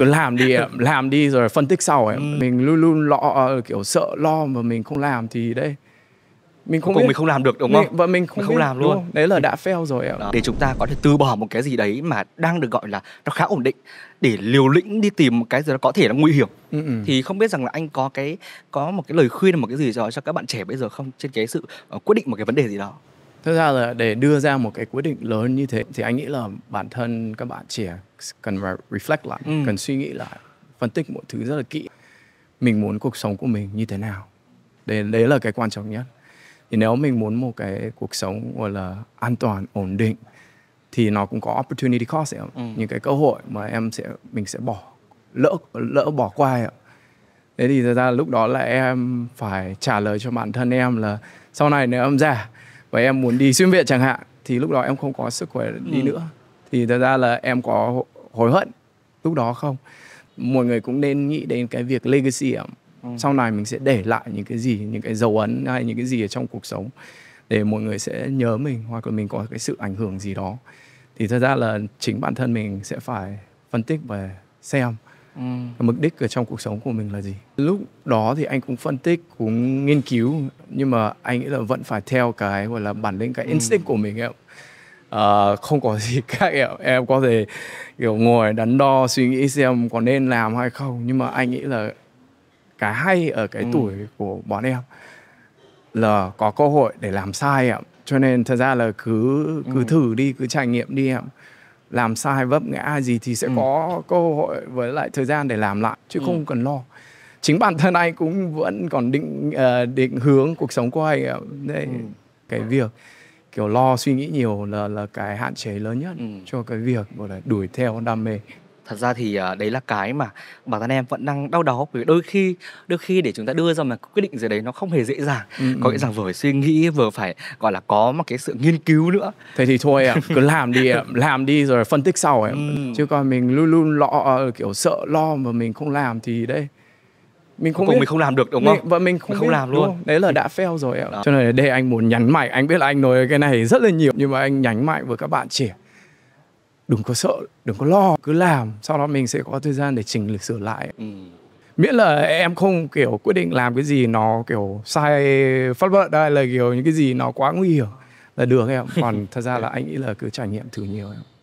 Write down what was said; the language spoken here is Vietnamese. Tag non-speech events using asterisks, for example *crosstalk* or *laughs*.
cứ làm đi em *laughs* làm đi rồi phân tích sau em ừ. mình luôn luôn lo ờ, kiểu sợ lo mà mình không làm thì đây mình không biết. mình không làm được đúng không? Mình, và mình không, mình không biết. làm luôn. Đấy là đã fail rồi em. Để chúng ta có thể từ bỏ một cái gì đấy mà đang được gọi là nó khá ổn định để liều lĩnh đi tìm một cái gì đó có thể là nguy hiểm. Ừ, ừ. Thì không biết rằng là anh có cái có một cái lời khuyên một cái gì đó cho các bạn trẻ bây giờ không trên cái sự uh, quyết định một cái vấn đề gì đó. Thực ra là để đưa ra một cái quyết định lớn như thế thì anh nghĩ là bản thân các bạn trẻ cần reflect lại, ừ. cần suy nghĩ lại, phân tích mọi thứ rất là kỹ. Mình muốn cuộc sống của mình như thế nào? Đấy, đấy là cái quan trọng nhất. Thì nếu mình muốn một cái cuộc sống gọi là an toàn, ổn định thì nó cũng có opportunity cost ấy, ừ. những cái cơ hội mà em sẽ mình sẽ bỏ lỡ lỡ bỏ qua ấy. Thế thì thật ra lúc đó là em phải trả lời cho bản thân em là sau này nếu em già và em muốn đi xuyên viện chẳng hạn thì lúc đó em không có sức khỏe đi ừ. nữa thì thật ra là em có hối hận lúc đó không mọi người cũng nên nghĩ đến cái việc legacy ừ. sau này mình sẽ để lại những cái gì những cái dấu ấn hay những cái gì ở trong cuộc sống để mọi người sẽ nhớ mình hoặc là mình có cái sự ảnh hưởng gì đó thì thật ra là chính bản thân mình sẽ phải phân tích và xem ừ. mục đích ở trong cuộc sống của mình là gì lúc đó thì anh cũng phân tích cũng nghiên cứu nhưng mà anh nghĩ là vẫn phải theo cái gọi là bản lĩnh cái ừ. instinct của mình em Uh, ờ, không có gì *laughs* khác em em có thể kiểu ngồi đắn đo suy nghĩ xem có nên làm hay không nhưng mà anh nghĩ là cái hay ở cái ừ. tuổi của bọn em là có cơ hội để làm sai ạ cho nên thật ra là cứ cứ ừ. thử đi cứ trải nghiệm đi em làm sai vấp ngã gì thì sẽ ừ. có cơ hội với lại thời gian để làm lại chứ ừ. không cần lo chính bản thân anh cũng vẫn còn định uh, định hướng cuộc sống của anh đây ừ. cái việc kiểu lo suy nghĩ nhiều là là cái hạn chế lớn nhất ừ. cho cái việc gọi là đuổi theo đam mê thật ra thì à, đấy là cái mà bản thân em vẫn đang đau đáu vì đôi khi đôi khi để chúng ta đưa ra mà quyết định gì đấy nó không hề dễ dàng ừ, có ừ. nghĩa rằng vừa phải suy nghĩ vừa phải gọi là có một cái sự nghiên cứu nữa thế thì thôi à, cứ làm đi à, *laughs* làm đi rồi phân tích sau à. ừ. chứ còn mình luôn luôn lo ờ, kiểu sợ lo mà mình không làm thì đây mình không biết. mình không làm được đúng không mình, và vâng, mình không, mình không làm luôn đấy là đã fail rồi ạ cho nên đây anh muốn nhắn mạnh anh biết là anh nói cái này rất là nhiều nhưng mà anh nhắn mạnh với các bạn trẻ đừng có sợ đừng có lo cứ làm sau đó mình sẽ có thời gian để chỉnh lịch sửa lại ừ. miễn là em không kiểu quyết định làm cái gì nó kiểu sai pháp luật hay là kiểu những cái gì nó quá nguy hiểm là được em còn thật ra là anh nghĩ là cứ trải nghiệm thử nhiều em